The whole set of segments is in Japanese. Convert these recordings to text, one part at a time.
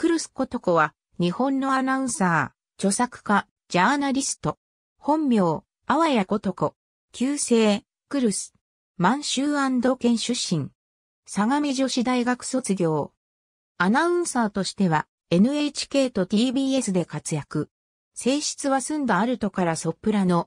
クルスことこは、日本のアナウンサー、著作家、ジャーナリスト。本名、あわやことこ。旧姓、クルス。満州県出身。相模女子大学卒業。アナウンサーとしては、NHK と TBS で活躍。性質は澄んだアルトからソプラノ。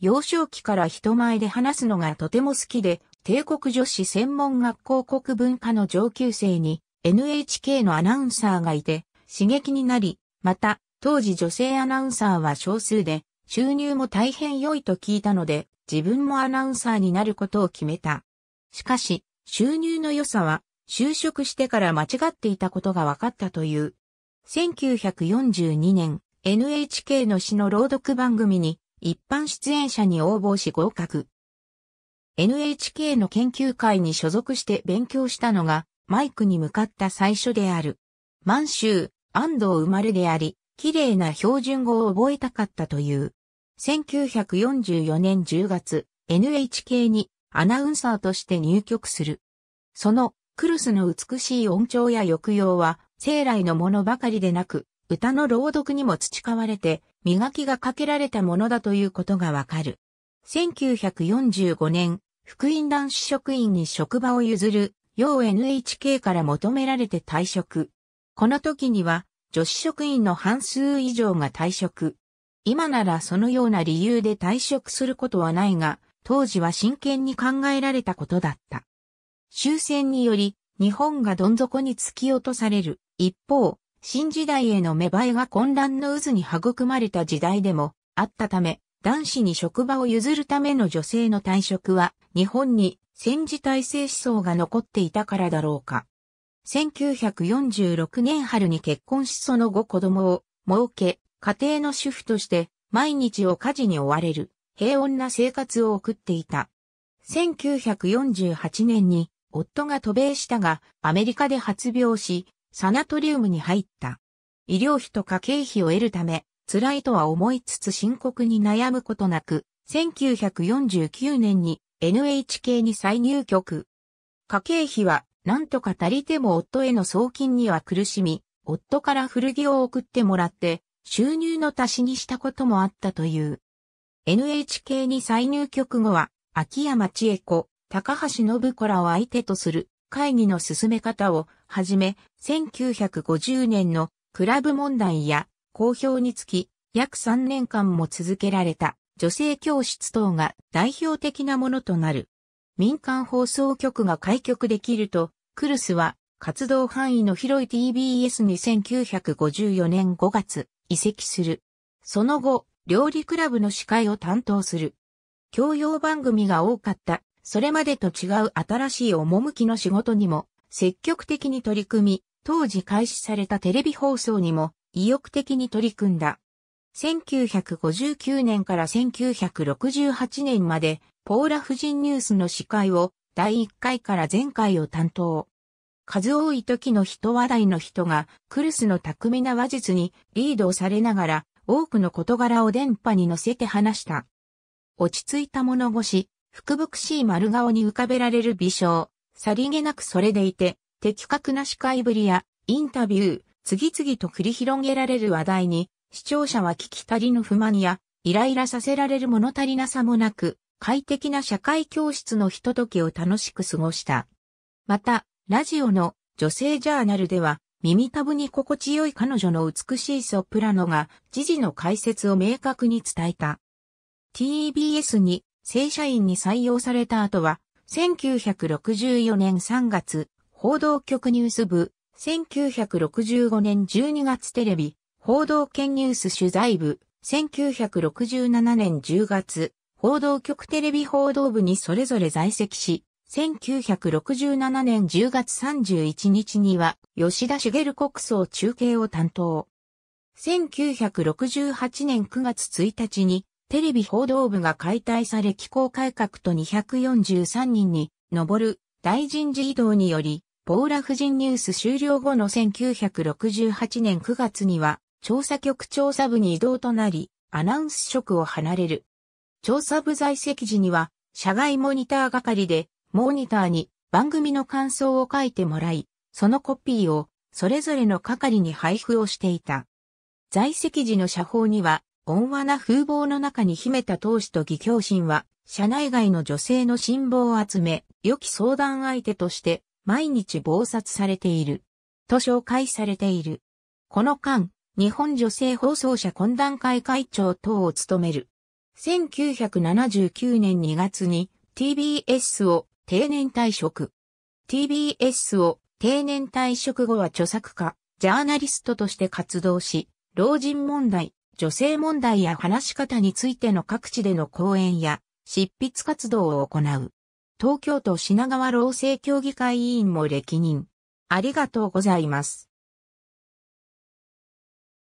幼少期から人前で話すのがとても好きで、帝国女子専門学校国文科の上級生に NHK のアナウンサーがいて刺激になり、また当時女性アナウンサーは少数で収入も大変良いと聞いたので自分もアナウンサーになることを決めた。しかし収入の良さは就職してから間違っていたことが分かったという。1942年 NHK の詩の朗読番組に一般出演者に応募し合格。NHK の研究会に所属して勉強したのがマイクに向かった最初である。満州、安藤生まれであり、綺麗な標準語を覚えたかったという。1944年10月、NHK にアナウンサーとして入局する。その、クルスの美しい音調や抑揚は、生来のものばかりでなく、歌の朗読にも培われて、磨きがかけられたものだということがわかる。1945年、福音男子職員に職場を譲る要 NHK から求められて退職。この時には、女子職員の半数以上が退職。今ならそのような理由で退職することはないが、当時は真剣に考えられたことだった。終戦により、日本がどん底に突き落とされる。一方、新時代への芽生えが混乱の渦に育まれた時代でもあったため、男子に職場を譲るための女性の退職は、日本に戦時体制思想が残っていたからだろうか。1946年春に結婚しその後子供を設け、家庭の主婦として毎日を家事に追われる平穏な生活を送っていた。1948年に夫が渡米したがアメリカで発病し、サナトリウムに入った。医療費と家計費を得るため、辛いとは思いつつ深刻に悩むことなく、1949年に NHK に再入局。家計費は何とか足りても夫への送金には苦しみ、夫から古着を送ってもらって、収入の足しにしたこともあったという。NHK に再入局後は、秋山千恵子、高橋信子らを相手とする会議の進め方をはじめ、1950年のクラブ問題や公表につき、約3年間も続けられた。女性教室等が代表的なものとなる。民間放送局が開局できると、クルスは活動範囲の広い TBS に1954年5月移籍する。その後、料理クラブの司会を担当する。教養番組が多かった、それまでと違う新しい趣の仕事にも積極的に取り組み、当時開始されたテレビ放送にも意欲的に取り組んだ。1959年から1968年まで、ポーラ夫人ニュースの司会を第1回から前回を担当。数多い時の人話題の人が、クルスの巧みな話術にリードされながら、多くの事柄を電波に乗せて話した。落ち着いた物腰、福々しい丸顔に浮かべられる微笑、さりげなくそれでいて、的確な司会ぶりや、インタビュー、次々と繰り広げられる話題に、視聴者は聞き足りぬ不満や、イライラさせられる物足りなさもなく、快適な社会教室のひとときを楽しく過ごした。また、ラジオの女性ジャーナルでは、耳たぶに心地よい彼女の美しいソプラノが、時事の解説を明確に伝えた。TBS に正社員に採用された後は、1964年3月、報道局ニュース部、1965年12月テレビ、報道圏ニュース取材部、1967年10月、報道局テレビ報道部にそれぞれ在籍し、1967年10月31日には、吉田茂国葬中継を担当。1968年9月1日に、テレビ報道部が解体され機構改革と243人に上る大臣事異動により、ポーラ夫人ニュース終了後の1968年9月には、調査局調査部に移動となり、アナウンス職を離れる。調査部在籍時には、社外モニター係で、モニターに番組の感想を書いてもらい、そのコピーをそれぞれの係に配布をしていた。在籍時の社報には、温和な風貌の中に秘めた闘志と義教心は、社内外の女性の辛抱を集め、良き相談相手として毎日暴殺されている。と紹介されている。この間、日本女性放送者懇談会会長等を務める。1979年2月に TBS を定年退職。TBS を定年退職後は著作家、ジャーナリストとして活動し、老人問題、女性問題や話し方についての各地での講演や執筆活動を行う。東京都品川労政協議会委員も歴任。ありがとうございます。